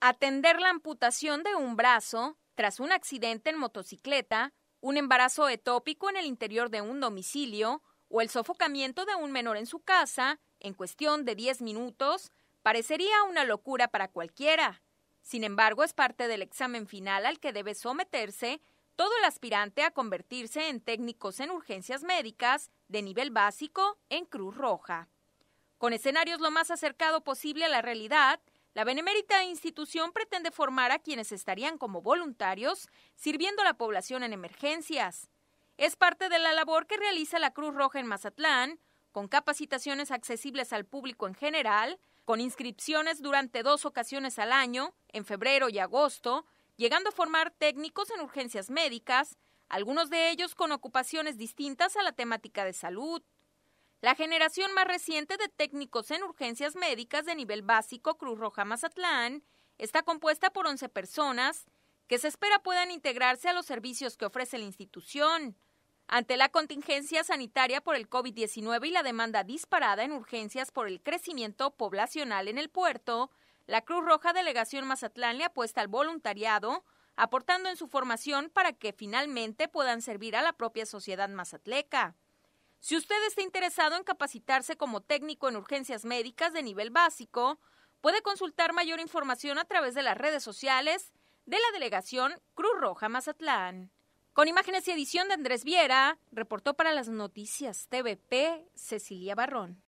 atender la amputación de un brazo tras un accidente en motocicleta, un embarazo etópico en el interior de un domicilio o el sofocamiento de un menor en su casa en cuestión de 10 minutos parecería una locura para cualquiera. Sin embargo, es parte del examen final al que debe someterse todo el aspirante a convertirse en técnicos en urgencias médicas de nivel básico en Cruz Roja. Con escenarios lo más acercado posible a la realidad, la benemérita institución pretende formar a quienes estarían como voluntarios sirviendo a la población en emergencias. Es parte de la labor que realiza la Cruz Roja en Mazatlán, con capacitaciones accesibles al público en general, con inscripciones durante dos ocasiones al año, en febrero y agosto, llegando a formar técnicos en urgencias médicas, algunos de ellos con ocupaciones distintas a la temática de salud, la generación más reciente de técnicos en urgencias médicas de nivel básico Cruz Roja Mazatlán está compuesta por 11 personas que se espera puedan integrarse a los servicios que ofrece la institución. Ante la contingencia sanitaria por el COVID-19 y la demanda disparada en urgencias por el crecimiento poblacional en el puerto, la Cruz Roja Delegación Mazatlán le apuesta al voluntariado, aportando en su formación para que finalmente puedan servir a la propia sociedad mazatleca. Si usted está interesado en capacitarse como técnico en urgencias médicas de nivel básico, puede consultar mayor información a través de las redes sociales de la delegación Cruz Roja Mazatlán. Con imágenes y edición de Andrés Viera, reportó para las noticias TVP Cecilia Barrón.